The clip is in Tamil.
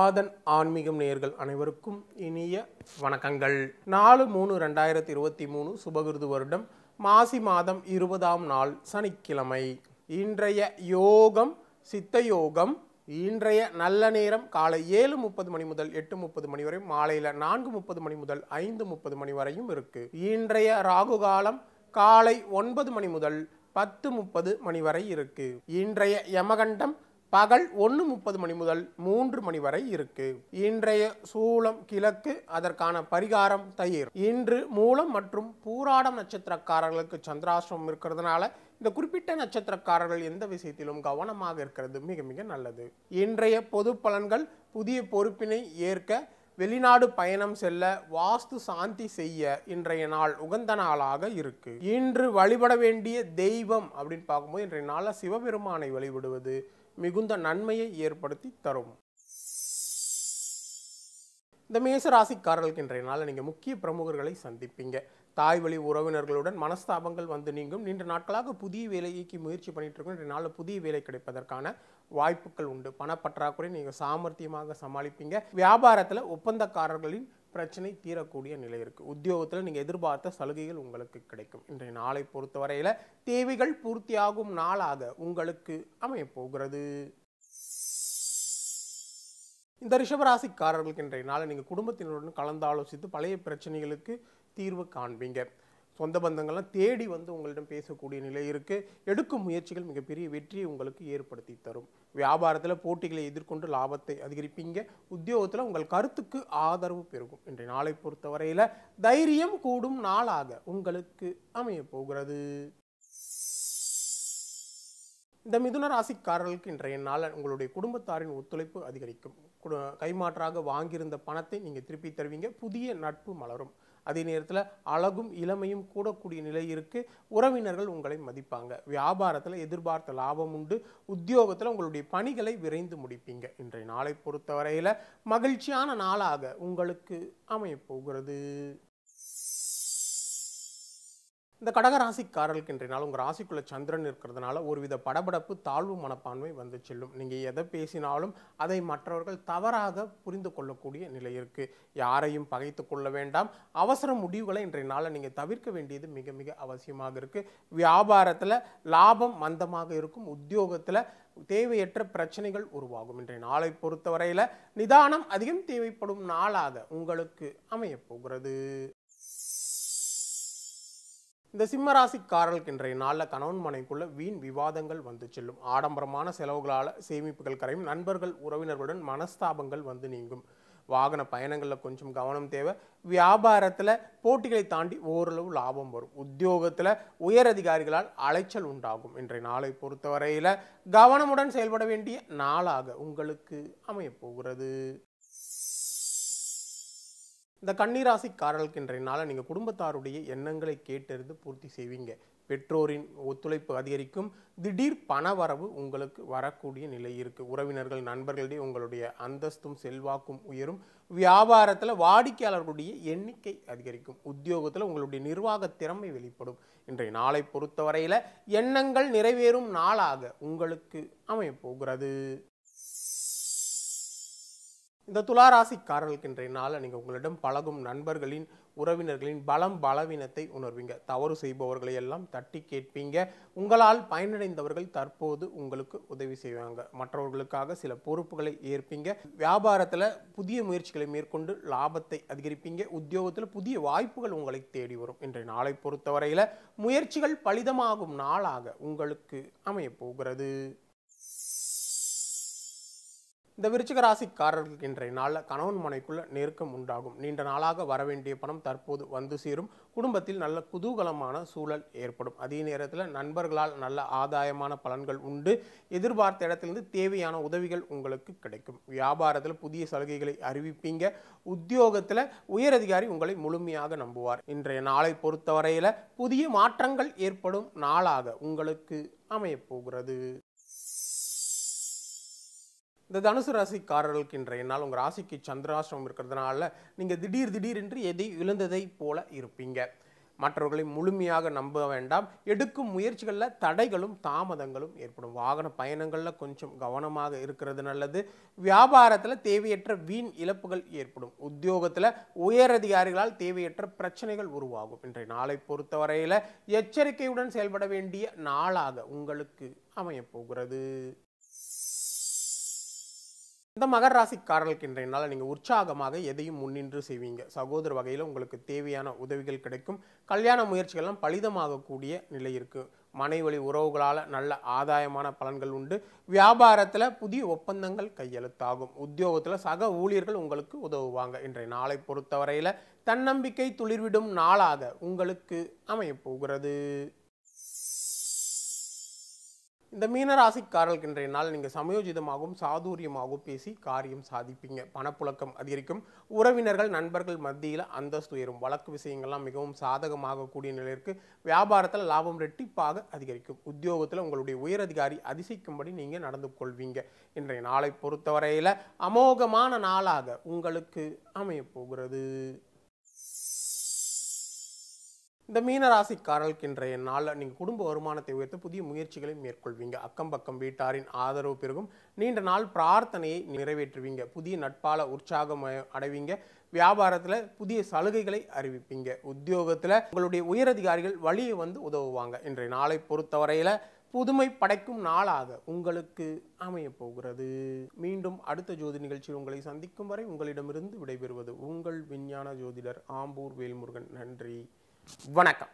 ஆதன் ஆன்மீகம் நேர்கள் அனைவருக்கும் இனிய வணக்கங்கள் நாலு மூணு ரெண்டாயிரத்தி இருபத்தி மூணு சுபகிருது வருடம் மாசி மாதம் இருபதாம் நாள் சனிக்கிழமை இன்றைய யோகம் சித்த யோகம் இன்றைய நல்ல நேரம் காலை ஏழு முப்பது மணி முதல் எட்டு முப்பது மணி வரை மாலையில் நான்கு முப்பது மணி முதல் ஐந்து முப்பது மணி வரையும் இருக்கு இன்றைய ராகு காலம் காலை ஒன்பது மணி முதல் பத்து முப்பது மணி வரை இருக்கு இன்றைய யமகண்டம் பகல் ஒன்று முப்பது மணி முதல் மூன்று மணி வரை இருக்கு இன்றைய சூளம் கிழக்கு அதற்கான பரிகாரம் தயிர் இன்று மூலம் மற்றும் பூராடம் நட்சத்திரக்காரர்களுக்கு சந்திராசிரமம் இருக்கிறதுனால இந்த குறிப்பிட்ட நட்சத்திரக்காரர்கள் எந்த விஷயத்திலும் கவனமாக இருக்கிறது மிக மிக நல்லது இன்றைய பொது பலன்கள் புதிய பொறுப்பினை ஏற்க வெளிநாடு பயணம் செல்ல வாஸ்து சாந்தி செய்ய இன்றைய நாள் உகந்த நாளாக இருக்கு இன்று வழிபட வேண்டிய தெய்வம் அப்படின்னு பார்க்கும்போது இன்றைய நாளில் சிவபெருமானை வழிபடுவது மிகுந்த நன்மையை ஏற்படுத்தி தரும் இந்த மேசராசிக்காரர்களுக்கு இன்றைய நாளில் நீங்கள் முக்கிய பிரமுகர்களை சந்திப்பீங்க தாய் வழி உறவினர்களுடன் மனஸ்தாபங்கள் வந்து நீங்கும் நீண்ட நாட்களாக புதிய வேலைக்கு முயற்சி பண்ணிட்டு இருக்கோம் இன்றைய நாளில் புதிய வேலை கிடைப்பதற்கான வாய்ப்புகள் உண்டு பணப்பற்றாக்குறை நீங்கள் சாமர்த்தியமாக சமாளிப்பீங்க வியாபாரத்தில் ஒப்பந்தக்காரர்களின் பிரச்சனை தீரக்கூடிய நிலை இருக்குது உத்தியோகத்தில் நீங்கள் எதிர்பார்த்த சலுகைகள் உங்களுக்கு கிடைக்கும் இன்றைய நாளை பொறுத்தவரையில் தேவைகள் பூர்த்தியாகும் நாளாக உங்களுக்கு அமையப்போகிறது இந்த ரிஷபராசிக்காரர்களுக்கு இன்றைய நாளை நீங்கள் குடும்பத்தினருடன் கலந்தாலோசித்து பழைய பிரச்சனைகளுக்கு தீர்வு காண்பீங்க சொந்த பந்தங்கள்லாம் தேடி வந்து உங்களிடம் பேசக்கூடிய நிலை இருக்குது எடுக்கும் முயற்சிகள் மிகப்பெரிய வெற்றியை உங்களுக்கு ஏற்படுத்தி தரும் வியாபாரத்தில் போட்டிகளை எதிர்கொண்டு லாபத்தை அதிகரிப்பீங்க உத்தியோகத்தில் உங்கள் கருத்துக்கு ஆதரவு பெருகும் இன்றைய நாளை பொறுத்தவரையில் தைரியம் கூடும் நாளாக உங்களுக்கு அமைய போகிறது இந்த மிதுன ராசிக்காரர்களுக்கு இன்றைய நாள் உங்களுடைய குடும்பத்தாரின் ஒத்துழைப்பு அதிகரிக்கும் கைமாற்றாக வாங்கியிருந்த பணத்தை நீங்கள் திருப்பி தருவீங்க புதிய நட்பு மலரும் அதே நேரத்தில் அழகும் இளமையும் கூடக்கூடிய நிலை இருக்குது உறவினர்கள் உங்களை மதிப்பாங்க வியாபாரத்தில் எதிர்பார்த்த லாபம் உண்டு உத்தியோகத்தில் உங்களுடைய பணிகளை விரைந்து முடிப்பீங்க இன்றைய நாளை பொறுத்தவரையில் மகிழ்ச்சியான நாளாக உங்களுக்கு அமையப்போகிறது இந்த கடக ராசிக்காரர்களுக்கு இன்றைய நாள் உங்கள் ராசிக்குள்ள சந்திரன் இருக்கிறதுனால ஒருவித படபடப்பு தாழ்வு மனப்பான்மை வந்து செல்லும் நீங்கள் எதை பேசினாலும் அதை மற்றவர்கள் தவறாக புரிந்து கொள்ளக்கூடிய நிலை இருக்குது யாரையும் பகைத்து கொள்ள வேண்டாம் அவசர முடிவுகளை இன்றைய நாளை நீங்கள் தவிர்க்க வேண்டியது மிக மிக அவசியமாக இருக்குது வியாபாரத்தில் லாபம் மந்தமாக இருக்கும் உத்தியோகத்தில் தேவையற்ற பிரச்சனைகள் உருவாகும் இன்றைய நாளை பொறுத்தவரையில் நிதானம் அதிகம் தேவைப்படும் நாளாக உங்களுக்கு அமையப்போகிறது இந்த சிம்மராசிக்காரர்களுக்கு இன்றைய நாளில் கணவன் மனைக்குள்ள வீண் விவாதங்கள் வந்து செல்லும் ஆடம்பரமான செலவுகளால் சேமிப்புகள் கரையும் நண்பர்கள் உறவினர்களுடன் மனஸ்தாபங்கள் வந்து நீங்கும் வாகன பயணங்களில் கொஞ்சம் கவனம் தேவை வியாபாரத்தில் போட்டிகளை தாண்டி ஓரளவு லாபம் வரும் உத்தியோகத்தில் உயர் அதிகாரிகளால் அலைச்சல் உண்டாகும் இன்றைய நாளை பொறுத்தவரையில் கவனமுடன் செயல்பட வேண்டிய நாளாக உங்களுக்கு அமையப்போகிறது இந்த கன்னிராசிக்காரர்களுக்கு இன்றைய நாளை நீங்கள் குடும்பத்தாருடைய எண்ணங்களை கேட்டறிந்து பூர்த்தி செய்வீங்க பெற்றோரின் ஒத்துழைப்பு அதிகரிக்கும் திடீர் பண வரவு உங்களுக்கு வரக்கூடிய நிலை இருக்குது உறவினர்கள் நண்பர்களிடையே உங்களுடைய அந்தஸ்தும் செல்வாக்கும் உயரும் வியாபாரத்தில் வாடிக்கையாளர்களுடைய எண்ணிக்கை அதிகரிக்கும் உத்தியோகத்தில் உங்களுடைய நிர்வாக திறமை வெளிப்படும் இன்றைய நாளை பொறுத்தவரையில் எண்ணங்கள் நிறைவேறும் நாளாக உங்களுக்கு அமையப்போகிறது இந்த துளாராசிக்காரர்களுக்கு இன்றைய நாளில் நீங்கள் உங்களிடம் பழகும் நண்பர்களின் உறவினர்களின் பலம் பலவீனத்தை உணர்வீங்க தவறு செய்பவர்களை எல்லாம் தட்டி கேட்பீங்க உங்களால் பயனடைந்தவர்கள் தற்போது உங்களுக்கு உதவி செய்வாங்க மற்றவர்களுக்காக சில பொறுப்புகளை ஏற்பீங்க வியாபாரத்தில் புதிய முயற்சிகளை மேற்கொண்டு லாபத்தை அதிகரிப்பீங்க உத்தியோகத்தில் புதிய வாய்ப்புகள் உங்களை தேடி வரும் இன்றைய நாளை பொறுத்தவரையில் முயற்சிகள் பலிதமாகும் நாளாக உங்களுக்கு அமையப்போகிறது இந்த விருச்சிக ராசிக்காரர்களுக்கு இன்றைய நாளில் கணவன் மனைக்குள்ள நெருக்கம் உண்டாகும் நீண்ட நாளாக வரவேண்டிய பணம் தற்போது வந்து சேரும் குடும்பத்தில் நல்ல குதூகலமான சூழல் ஏற்படும் அதே நேரத்தில் நண்பர்களால் நல்ல ஆதாயமான பலன்கள் உண்டு எதிர்பார்த்த இடத்திலிருந்து தேவையான உதவிகள் உங்களுக்கு கிடைக்கும் வியாபாரத்தில் புதிய சலுகைகளை அறிவிப்பீங்க உத்தியோகத்தில் உயரதிகாரி உங்களை முழுமையாக நம்புவார் இன்றைய நாளை பொறுத்தவரையில் புதிய மாற்றங்கள் ஏற்படும் நாளாக உங்களுக்கு அமையப்போகிறது இந்த தனுசு ராசிக்காரர்களுக்கு இன்றைய நாள் உங்கள் ராசிக்கு சந்திராசிரமம் இருக்கிறதுனால நீங்கள் திடீர் திடீரென்று எதை விழுந்ததை போல இருப்பீங்க மற்றவர்களை முழுமையாக நம்ப வேண்டாம் எடுக்கும் முயற்சிகளில் தடைகளும் தாமதங்களும் ஏற்படும் வாகன பயணங்களில் கொஞ்சம் கவனமாக இருக்கிறது நல்லது வியாபாரத்தில் தேவையற்ற வீண் இழப்புகள் ஏற்படும் உத்தியோகத்தில் உயரதிகாரிகளால் தேவையற்ற பிரச்சனைகள் உருவாகும் இன்றைய நாளை பொறுத்தவரையில் எச்சரிக்கையுடன் செயல்பட வேண்டிய நாளாக உங்களுக்கு அமையப்போகிறது இந்த மகர ராசிக்காரர்களுக்கு இன்றைய நாள் நீங்கள் உற்சாகமாக எதையும் முன்னின்று செய்வீங்க சகோதர வகையில் உங்களுக்கு தேவையான உதவிகள் கிடைக்கும் கல்யாண முயற்சிகள்லாம் பலிதமாகக்கூடிய நிலை இருக்குது மனைவழி உறவுகளால் நல்ல ஆதாயமான பலன்கள் உண்டு வியாபாரத்தில் புதிய ஒப்பந்தங்கள் கையெழுத்தாகும் உத்தியோகத்தில் சக ஊழியர்கள் உங்களுக்கு உதவுவாங்க இன்றைய நாளை பொறுத்தவரையில் தன்னம்பிக்கை துளிர்விடும் நாளாக உங்களுக்கு அமையப்போகிறது இந்த மீனராசிக்காரர்களுக்கு இன்றைய நாள் நீங்கள் சமயோஜிதமாகவும் சாதுரியமாகவும் பேசி காரியம் சாதிப்பீங்க பணப்புழக்கம் அதிகரிக்கும் உறவினர்கள் நண்பர்கள் மத்தியில் அந்தஸ்து உயரும் வழக்கு விஷயங்கள்லாம் மிகவும் சாதகமாக கூடிய நிலையிற்கு வியாபாரத்தில் லாபம் ரெட்டிப்பாக அதிகரிக்கும் உத்தியோகத்தில் உங்களுடைய உயரதிகாரி அதிசயிக்கும்படி நீங்கள் நடந்து கொள்வீங்க இன்றைய நாளை பொறுத்தவரையில் அமோகமான நாளாக உங்களுக்கு அமையப்போகிறது இந்த மீனராசிக்காரர்களுக்கு இன்றைய நாளில் நீங்கள் குடும்ப வருமானத்தை உயர்த்து புதிய முயற்சிகளை மேற்கொள்வீங்க அக்கம் பக்கம் வீட்டாரின் ஆதரவு பெருகும் நீண்ட நாள் பிரார்த்தனையை நிறைவேற்றுவீங்க புதிய நட்பால உற்சாகம் அடைவீங்க வியாபாரத்தில் புதிய சலுகைகளை அறிவிப்பீங்க உத்தியோகத்தில் உங்களுடைய உயரதிகாரிகள் வழியை வந்து உதவுவாங்க இன்றைய நாளை பொறுத்தவரையில் புதுமை படைக்கும் நாளாக உங்களுக்கு அமைய போகிறது மீண்டும் அடுத்த ஜோதி நிகழ்ச்சியில் உங்களை சந்திக்கும் வரை உங்களிடமிருந்து விடைபெறுவது உங்கள் விஞ்ஞான ஜோதிடர் ஆம்பூர் வேல்முருகன் நன்றி வணக்கம்